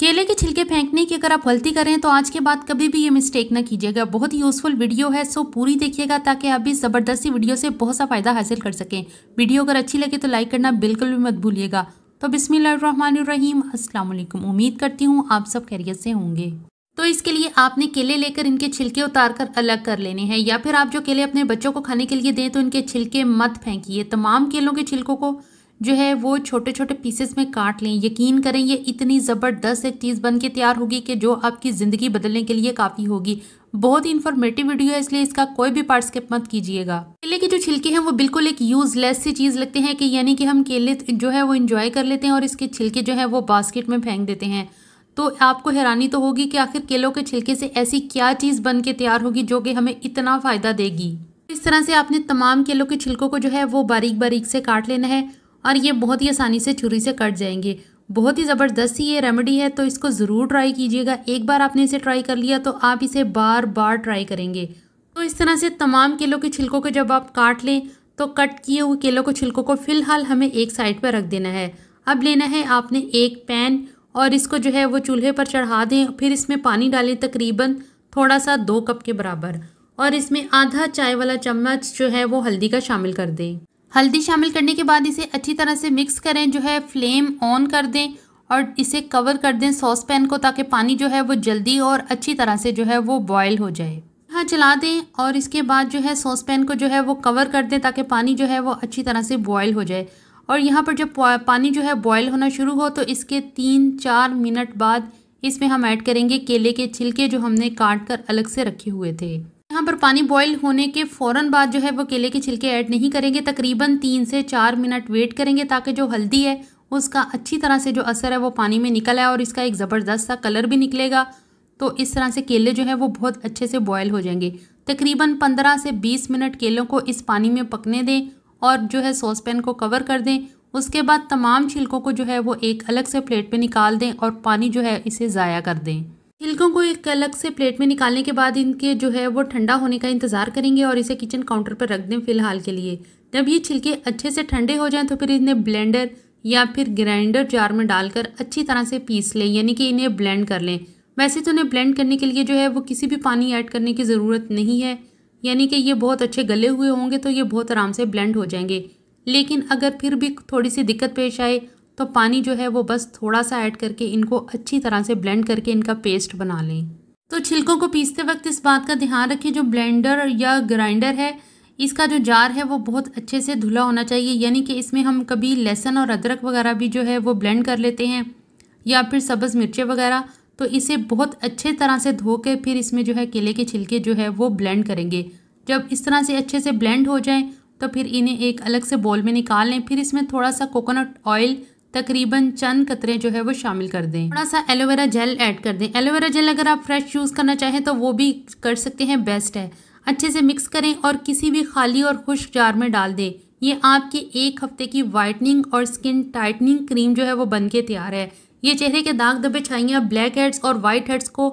केले के छिलके फेंकने की अगर आप गलती करें तो आज के बाद कभी भी ये मिस्टेक ना कीजिएगा बहुत ही यूज़फुल वीडियो है सो पूरी देखिएगा ताकि आप भी ज़बरदस्ती वीडियो से बहुत सा फ़ायदा हासिल कर सकें वीडियो अगर अच्छी लगे तो लाइक करना बिल्कुल भी मत भूलिएगा तो बिसमीम अस्सलाम वालेकुम उम्मीद करती हूँ आप सब खैरियत से होंगे तो इसके लिए आपने केले लेकर इनके छिलके उतार कर अलग कर लेने हैं या फिर आप जो केले अपने बच्चों को खाने के लिए दें तो इनके छिलके मत फेंकिए तमाम केलों के छिलकों को जो है वो छोटे छोटे पीसेस में काट लें यकीन करें ये इतनी ज़बरदस्त एक चीज़ बन के तैयार होगी कि जो आपकी ज़िंदगी बदलने के लिए काफ़ी होगी बहुत ही इन्फॉर्मेटिव वीडियो है इसलिए इसका कोई भी पार्ट स्किप मत कीजिएगा केले के जो छिलके हैं वो बिल्कुल एक यूज़लेस सी चीज़ लगते हैं कि यानी कि हम केले जो है वो इंजॉय कर लेते हैं और इसके छिलके जो है वो बास्केट में फेंक देते हैं तो आपको हैरानी तो होगी कि आखिर केलों के छिलके से ऐसी क्या चीज़ बन के तैयार होगी जो कि हमें इतना फ़ायदा देगी इस तरह से आपने तमाम केलों के छिलकों को जो है वो बारीक बारीक से काट लेना है और ये बहुत ही आसानी से छुरी से कट जाएंगे बहुत ही ज़बरदस्त ये रेमेडी है तो इसको ज़रूर ट्राई कीजिएगा एक बार आपने इसे ट्राई कर लिया तो आप इसे बार बार ट्राई करेंगे तो इस तरह से तमाम केलों के छिलकों को जब आप काट लें तो कट किए हुए केलों को छिलकों को फ़िलहाल हमें एक साइड पर रख देना है अब लेना है आपने एक पैन और इसको जो है वो चूल्हे पर चढ़ा दें फिर इसमें पानी डालें तकरीबन थोड़ा सा दो कप के बराबर और इसमें आधा चाय वाला चम्मच जो है वो हल्दी का शामिल कर दें हल्दी शामिल करने के बाद इसे अच्छी तरह से मिक्स करें जो है फ्लेम ऑन कर दें और इसे कवर कर दें सॉस पैन को ताकि पानी जो है वो जल्दी और अच्छी तरह से जो है वो बॉयल हो जाए हाँ चला दें और इसके बाद जो है सॉस पैन को जो है वो कवर कर दें ताकि पानी जो है वो अच्छी तरह से बॉयल हो जाए और यहाँ पर जब पानी जो है बॉयल होना शुरू हो तो इसके तीन चार मिनट बाद इसमें हम ऐड करेंगे केले के छिलके जो हमने काट कर अलग से रखे हुए थे यहाँ पर पानी बॉईल होने के फ़ौर बाद जो है वो केले के छिलके ऐड नहीं करेंगे तकरीबन तीन से चार मिनट वेट करेंगे ताकि जो हल्दी है उसका अच्छी तरह से जो असर है वो पानी में निकल आए और इसका एक ज़बरदस्त सा कलर भी निकलेगा तो इस तरह से केले जो है वो बहुत अच्छे से बॉयल हो जाएंगे तकरीबन पंद्रह से बीस मिनट केलों को इस पानी में पकने दें और जो है सॉस पैन को कवर कर दें उसके बाद तमाम छिलकों को जो है वो एक अलग से प्लेट पे निकाल दें और पानी जो है इसे ज़ाया कर दें छिलकों को एक अलग से प्लेट में निकालने के बाद इनके जो है वो ठंडा होने का इंतज़ार करेंगे और इसे किचन काउंटर पर रख दें फ़िलहाल के लिए जब ये छिलके अच्छे से ठंडे हो जाएं तो फिर इन्हें ब्लेंडर या फिर ग्राइंडर जार में डालकर अच्छी तरह से पीस लें यानी कि इन्हें ब्लेंड कर लें वैसे तो इन्हें ब्लेंड करने के लिए जो है वो किसी भी पानी ऐड करने की ज़रूरत नहीं है यानी कि ये बहुत अच्छे गले हुए होंगे तो ये बहुत आराम से ब्लेंड हो जाएंगे लेकिन अगर फिर भी थोड़ी सी दिक्कत पेश आए तो पानी जो है वो बस थोड़ा सा ऐड करके इनको अच्छी तरह से ब्लेंड करके इनका पेस्ट बना लें तो छिलकों को पीसते वक्त इस बात का ध्यान रखें जो ब्लेंडर या ग्राइंडर है इसका जो जार है वो बहुत अच्छे से धुला होना चाहिए यानी कि इसमें हम कभी लहसुन और अदरक वगैरह भी जो है वो ब्लेंड कर लेते हैं या फिर सब्ज़ मिर्चें वगैरह तो इसे बहुत अच्छे तरह से धो के फिर इसमें जो है केले के छिलके जो है वो ब्लेंड करेंगे जब इस तरह से अच्छे से ब्लेंड हो जाएँ तो फिर इन्हें एक अलग से बॉल में निकाल लें फिर इसमें थोड़ा सा कोकोनट ऑयल तकरीबन चंद कतरे जो है वो शामिल कर दें थोड़ा सा एलोवेरा जेल ऐड कर दें एलोवेरा जेल अगर आप फ्रेश यूज़ करना चाहें तो वो भी कर सकते हैं बेस्ट है अच्छे से मिक्स करें और किसी भी खाली और खुश्क जार में डाल दें ये आपके एक हफ्ते की वाइटनिंग और स्किन टाइटनिंग क्रीम जो है वो बन के तैयार है ये चेहरे के दाग दबे छाइयाँ ब्लैक हेड्स और वाइट हेड्स को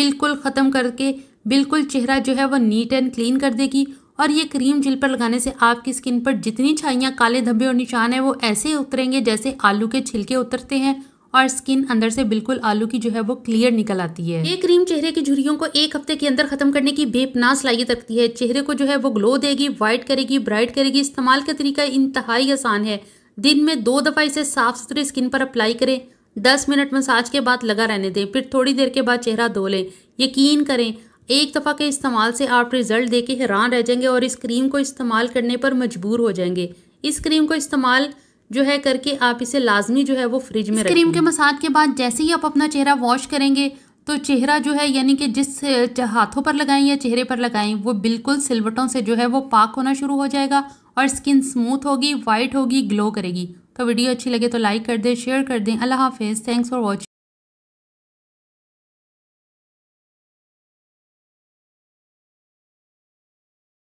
बिल्कुल ख़त्म करके बिल्कुल चेहरा जो है वो नीट एंड क्लीन कर देगी और ये क्रीम जिल पर लगाने से आपकी स्किन पर जितनी छाइयाँ काले धब्बे और निशान है वो ऐसे उतरेंगे जैसे आलू के छिलके उतरते हैं और स्किन अंदर से बिल्कुल आलू की जो है वो क्लियर निकल आती है ये क्रीम चेहरे की झुरियों को एक हफ्ते के अंदर खत्म करने की बेपना सलाहियत रखती है चेहरे को जो है वो ग्लो देगी वाइट करेगी ब्राइट करेगी इस्तेमाल का तरीका इंतहाई आसान है दिन में दो दफ़ा इसे साफ सुथरे स्किन पर अप्लाई करें दस मिनट मसाज के बाद लगा रहने दें फिर थोड़ी देर के बाद चेहरा धो लें यकीन करें एक दफ़ा के इस्तेमाल से आप रिज़ल्ट देके हैरान रह जाएंगे और इस क्रीम को इस्तेमाल करने पर मजबूर हो जाएंगे इस क्रीम को इस्तेमाल जो है करके आप इसे लाजमी जो है वो फ्रिज में क्रीम के मसाज के बाद जैसे ही आप अपना चेहरा वॉश करेंगे तो चेहरा जो है यानी कि जिस हाथों पर लगाएं या चेहरे पर लगाएं वो बिल्कुल सिलवटों से जो है वो पाक होना शुरू हो जाएगा और स्किन स्मूथ होगी वाइट होगी ग्लो करेगी तो वीडियो अच्छी लगे तो लाइक कर दें शेयर कर दें अल्लाह हाफिज़ थैंक्स फॉर वॉचिंग